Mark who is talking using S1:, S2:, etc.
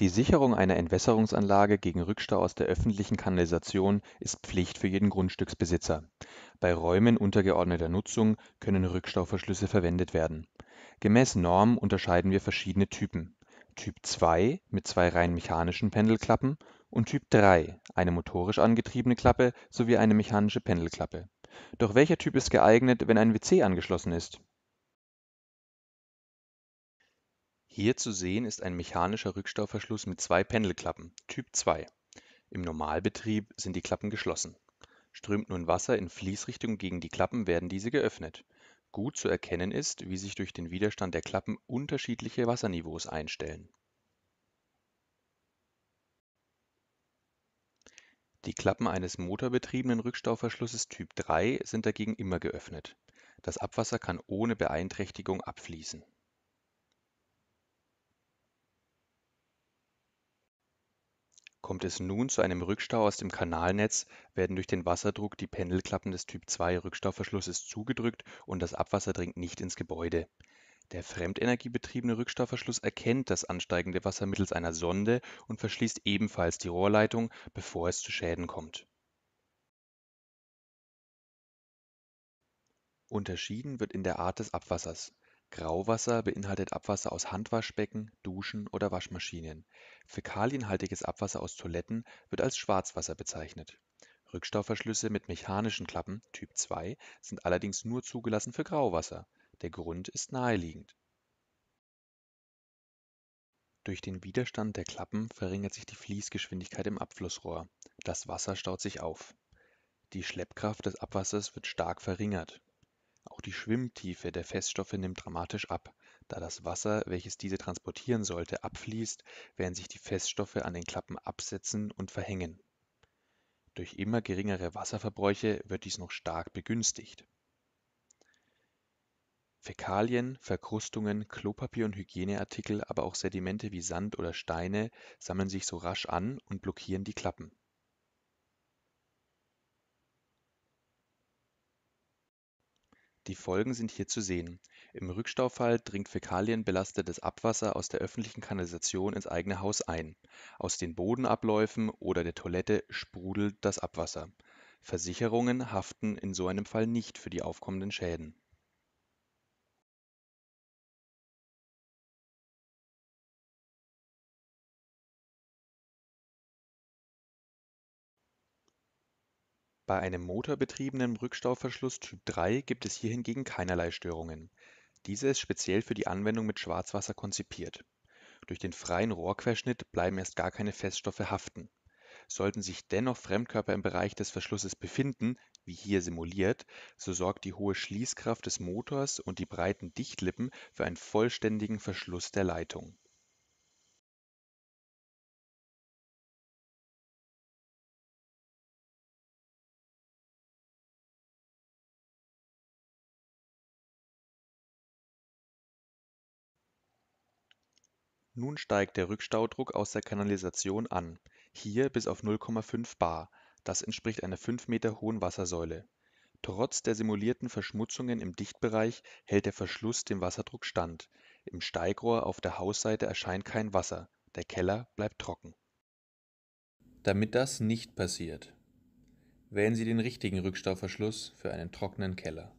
S1: Die Sicherung einer Entwässerungsanlage gegen Rückstau aus der öffentlichen Kanalisation ist Pflicht für jeden Grundstücksbesitzer. Bei Räumen untergeordneter Nutzung können Rückstauverschlüsse verwendet werden. Gemäß Norm unterscheiden wir verschiedene Typen: Typ 2 mit zwei rein mechanischen Pendelklappen und Typ 3, eine motorisch angetriebene Klappe sowie eine mechanische Pendelklappe. Doch welcher Typ ist geeignet, wenn ein WC angeschlossen ist Hier zu sehen ist ein mechanischer Rückstauverschluss mit zwei Pendelklappen (Typ 2. Im Normalbetrieb sind die Klappen geschlossen. Strömt nun Wasser in Fließrichtung gegen die Klappen, werden diese geöffnet. Gut zu erkennen ist, wie sich durch den Widerstand der Klappen unterschiedliche Wasserniveaus einstellen. Die Klappen eines motorbetriebenen Rückstauverschlusses Typ 3 sind dagegen immer geöffnet. Das Abwasser kann ohne Beeinträchtigung abfließen Kommt es nun zu einem Rückstau aus dem Kanalnetz, werden durch den Wasserdruck die Pendelklappen des typ 2 rückstauverschlusses zugedrückt und das Abwasser dringt nicht ins Gebäude. Der fremdenergiebetriebene Rückstauverschluss erkennt das ansteigende Wasser mittels einer Sonde und verschließt ebenfalls die Rohrleitung, bevor es zu Schäden kommt. Unterschieden wird in der Art des Abwassers Grauwasser beinhaltet Abwasser aus Handwaschbecken, Duschen oder Waschmaschinen. Fäkalienhaltiges Abwasser aus Toiletten wird als Schwarzwasser bezeichnet. Rückstauverschlüsse mit mechanischen Klappen Typ 2 sind allerdings nur zugelassen für Grauwasser. Der Grund ist naheliegend. Durch den Widerstand der Klappen verringert sich die Fließgeschwindigkeit im Abflussrohr. Das Wasser staut sich auf. Die Schleppkraft des Abwassers wird stark verringert auch die Schwimmtiefe der Feststoffe nimmt dramatisch ab, da das Wasser, welches diese transportieren sollte, abfließt, während sich die Feststoffe an den Klappen absetzen und verhängen. Durch immer geringere Wasserverbräuche wird dies noch stark begünstigt. Fäkalien, Verkrustungen, Klopapier und Hygieneartikel, aber auch Sedimente wie Sand oder Steine sammeln sich so rasch an und blockieren die Klappen Die Folgen sind hier zu sehen: Im Rückstaufall dringt fäkalienbelastetes Abwasser aus der öffentlichen Kanalisation ins eigene Haus ein. Aus den Bodenabläufen oder der Toilette sprudelt das Abwasser. Versicherungen haften in so einem Fall nicht für die aufkommenden Schäden Bei einem motorbetriebenen Rückstauverschluss Typ 3 gibt es hier hingegen keinerlei Störungen. Diese ist speziell für die Anwendung mit Schwarzwasser konzipiert. Durch den freien Rohrquerschnitt bleiben erst gar keine Feststoffe haften. Sollten sich dennoch Fremdkörper im Bereich des Verschlusses befinden, wie hier simuliert, so sorgt die hohe Schließkraft des Motors und die breiten Dichtlippen für einen vollständigen Verschluss der Leitung Nun steigt der Rückstaudruck aus der Kanalisation an, hier bis auf 0,5 bar, das entspricht einer 5 Meter hohen Wassersäule. Trotz der simulierten Verschmutzungen im Dichtbereich hält der Verschluss dem Wasserdruck stand, im Steigrohr auf der Hausseite erscheint kein Wasser, der Keller bleibt trocken. Damit das nicht passiert, wählen Sie den richtigen Rückstauverschluss für einen trockenen Keller